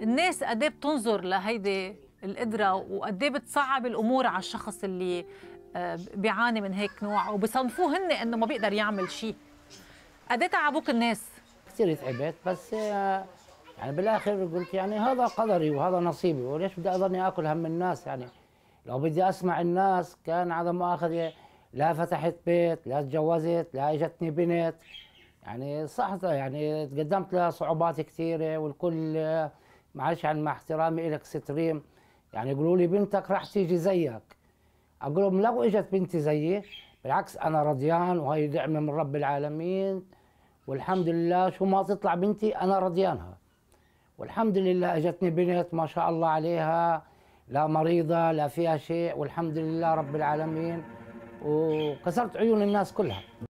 الناس قد ايه بتنظر لهيدي القدره وقد ايه بتصعب الامور على الشخص اللي آه، بيعاني من هيك نوع وبصنفوه هن انه ما بيقدر يعمل شيء قد ايه تعبوك الناس كثير تعبت بس آه، يعني بالاخر قلت يعني هذا قدري وهذا نصيبي وليش بدي اضلني اكل هم الناس يعني لو بدي اسمع الناس كان على مؤاخذه لا فتحت بيت لا تجوزت لا اجتني بنت يعني صح يعني تقدمت لصعوبات كثيره والكل آه، معلش عن مع احترامي لك ستريم يعني يقولوا لي بنتك راح تيجي زيك أقول لهم لو إجت بنتي زيي بالعكس أنا رضيان وهي نعمة من رب العالمين والحمد لله شو ما تطلع بنتي أنا رضيانها والحمد لله اجتني بنت ما شاء الله عليها لا مريضه لا فيها شيء والحمد لله رب العالمين وكسرت عيون الناس كلها